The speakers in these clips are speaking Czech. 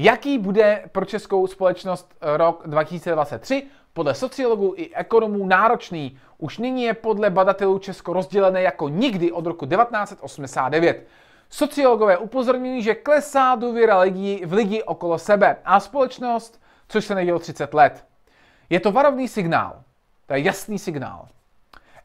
Jaký bude pro českou společnost rok 2023? Podle sociologů i ekonomů náročný. Už nyní je podle badatelů Česko rozdělené jako nikdy od roku 1989. Sociologové upozorňují, že klesá důvěra lidí v lidi okolo sebe a společnost, což se nedělo 30 let. Je to varovný signál. To je jasný signál.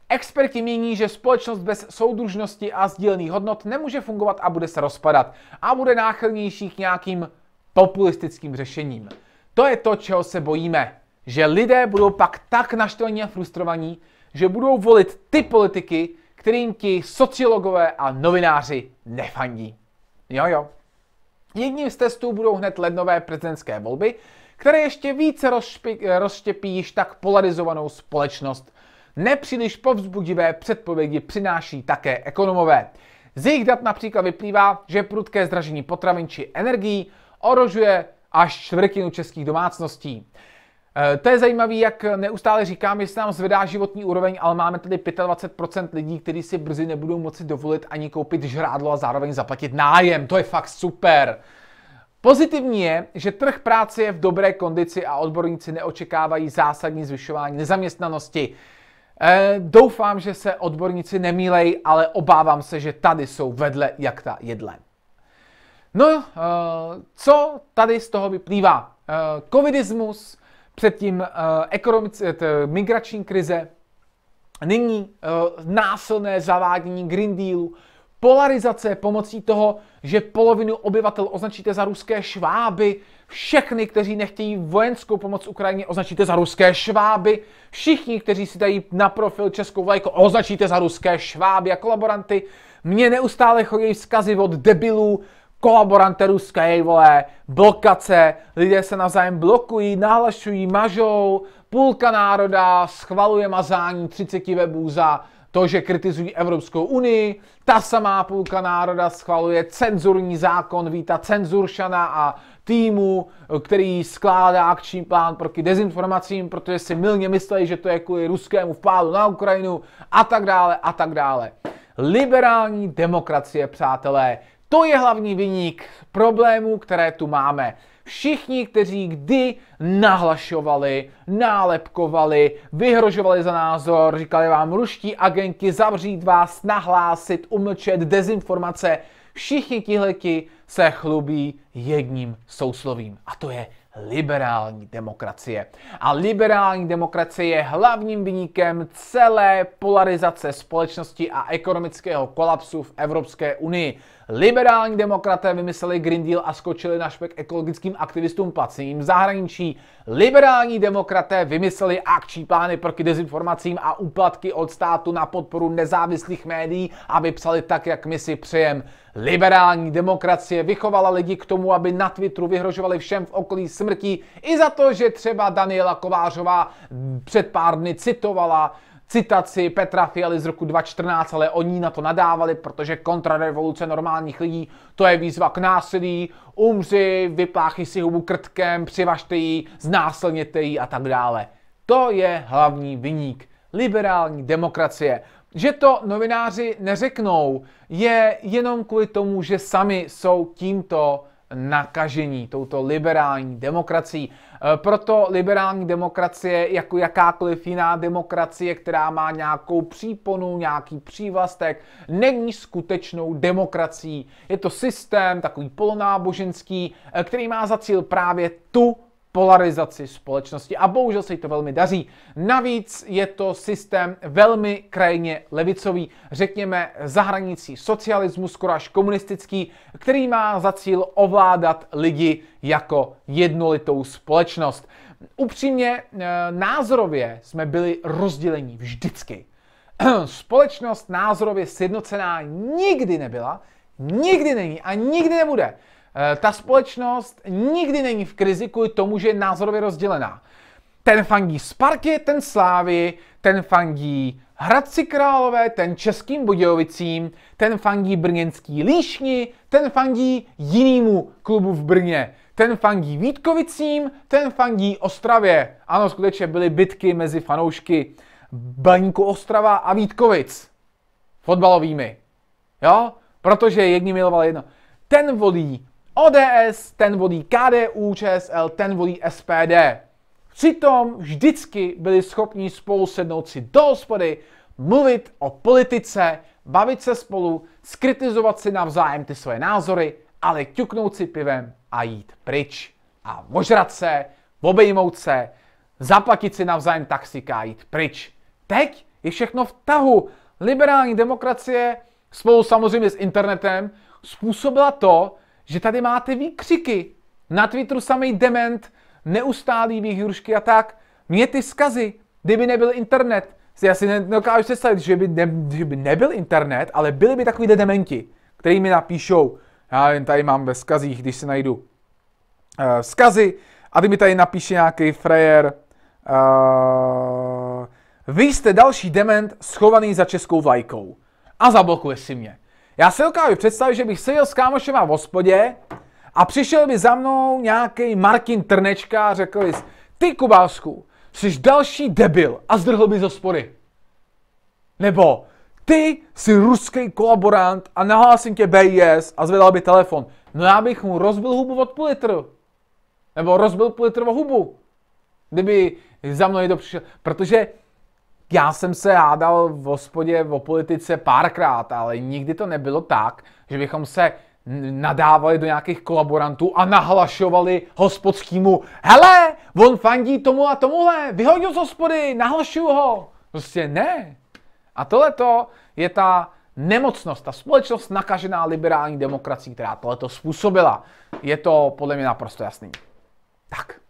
Experti mění, že společnost bez soudružnosti a sdílených hodnot nemůže fungovat a bude se rozpadat a bude náchylnější k nějakým populistickým řešením. To je to, čeho se bojíme. Že lidé budou pak tak naštvaní a frustrovaní, že budou volit ty politiky, kterým ti sociologové a novináři nefandí. Jo, jo. Jedním z testů budou hned lednové prezidentské volby, které ještě více rozšpi- rozštěpí již tak polarizovanou společnost. Nepříliš povzbudivé předpovědi přináší také ekonomové. Z jejich dat například vyplývá, že prudké zdražení potravin či energií orožuje až čtvrtinu českých domácností. Eh, to je zajímavé, jak neustále říkám, jestli nám zvedá životní úroveň, ale máme tady 25% lidí, kteří si brzy nebudou moci dovolit ani koupit žrádlo a zároveň zaplatit nájem. To je fakt super. Pozitivní je, že trh práce je v dobré kondici a odborníci neočekávají zásadní zvyšování nezaměstnanosti. E, doufám, že se odborníci nemílej, ale obávám se, že tady jsou vedle jak ta jedle. No, eh, co tady z toho vyplývá? Eh, covidismus, předtím eh, migrační krize, nyní násilné zavádění Green Dealu, polarizace pomocí toho, že polovinu obyvatel označíte za ruské šváby, všechny, kteří nechtějí vojenskou pomoc Ukrajině, označíte za ruské šváby, všichni, kteří si dají na profil českou vlajku, označíte za ruské šváby a kolaboranty. Mně neustále chodí vzkazy od debilů, kolaborante ruské, vole, blokace, lidé se navzájem blokují, nahlašují, mažou, půlka národa schvaluje mazání 30 webů za to, že kritizují Evropskou unii, ta samá půlka národa schvaluje cenzurní zákon Víta Cenzuršana a týmu, který skládá akční plán proti dezinformacím, protože si milně myslí, že to je kvůli ruskému vpádu na Ukrajinu a tak dále a tak dále. Liberální demokracie, přátelé, to je hlavní vyník problémů, které tu máme. Všichni, kteří kdy nahlašovali, nálepkovali, vyhrožovali za názor, říkali vám ruští agenti zavřít vás, nahlásit, umlčet, dezinformace, všichni tihleti se chlubí jedním souslovím a to je liberální demokracie. A liberální demokracie je hlavním vyníkem celé polarizace společnosti a ekonomického kolapsu v Evropské unii. Liberální demokraté vymysleli Green Deal a skočili na špek ekologickým aktivistům placeným v zahraničí. Liberální demokraté vymysleli akční plány proti dezinformacím a úplatky od státu na podporu nezávislých médií, aby psali tak, jak my si přejem. Liberální demokracie vychovala lidi k tomu, aby na Twitteru vyhrožovali všem v okolí smrti i za to, že třeba Daniela Kovářová před pár dny citovala citaci Petra Fialy z roku 2014, ale oni na to nadávali, protože kontrarevoluce normálních lidí, to je výzva k násilí, umři, vypláchy si hubu krtkem, přivažte ji, znásilněte ji a tak dále. To je hlavní vyník liberální demokracie. Že to novináři neřeknou, je jenom kvůli tomu, že sami jsou tímto nakažení touto liberální demokracií. E, proto liberální demokracie, jako jakákoliv jiná demokracie, která má nějakou příponu, nějaký přívlastek, není skutečnou demokracií. Je to systém, takový polonáboženský, e, který má za cíl právě tu polarizaci společnosti a bohužel se jí to velmi daří. Navíc je to systém velmi krajně levicový, řekněme za hranicí socialismu, skoro až komunistický, který má za cíl ovládat lidi jako jednolitou společnost. Upřímně, eh, názorově jsme byli rozdělení vždycky. Společnost názorově sjednocená nikdy nebyla, nikdy není a nikdy nebude. Eh, ta společnost nikdy není v krizi kvůli tomu, že je názorově rozdělená. Ten fandí Sparky, ten Slávy, ten fandí Hradci Králové, ten Českým Budějovicím, ten fandí brněnský Líšni, ten fandí jinému klubu v Brně, ten fandí Vítkovicím, ten fandí Ostravě. Ano, skutečně byly bitky mezi fanoušky Baníku Ostrava a Vítkovic. Fotbalovými. Jo? Protože jedni milovali jedno. Ten volí ODS, ten volí KDU, ČSL, ten volí SPD. Přitom vždycky byli schopni spolu sednout si do hospody, mluvit o politice, bavit se spolu, skritizovat si navzájem ty svoje názory, ale ťuknout si pivem a jít pryč. A ožrat se, obejmout se, zaplatit si navzájem taxika a jít pryč. Teď je všechno v tahu. Liberální demokracie spolu samozřejmě s internetem způsobila to, že tady máte výkřiky. Na Twitteru samý dement, neustálý výhrušky a tak. Mě ty skazy, kdyby nebyl internet, Já si asi nedokážu představit, že by, ne, že by nebyl internet, ale byli by takový dementi, který mi napíšou, já jen tady mám ve skazích, když si najdu uh, eh, skazy, a ty mi tady napíše nějaký frajer, uh, vy jste další dement schovaný za českou vlajkou a zablokuje si mě. Já si dokážu představit, že bych seděl s kámošema v hospodě a přišel by za mnou nějaký Martin Trnečka a řekl bys, ty Kubásku, jsi další debil a zdrhl by z hospody. Nebo ty jsi ruský kolaborant a nahlásím tě BIS a zvedal by telefon. No já bych mu rozbil hubu od půl litru. Nebo rozbil půl litru hubu. Kdyby za mnou někdo přišel. Protože já jsem se hádal v hospodě o politice párkrát, ale nikdy to nebylo tak, že bychom se nadávali do nějakých kolaborantů a nahlašovali hospodskýmu hele, on fandí tomu a tomuhle, vyhodil z hospody, nahlašuju ho. Prostě ne. A tohleto je ta nemocnost, ta společnost nakažená liberální demokracií, která tohleto způsobila. Je to podle mě naprosto jasný. Tak.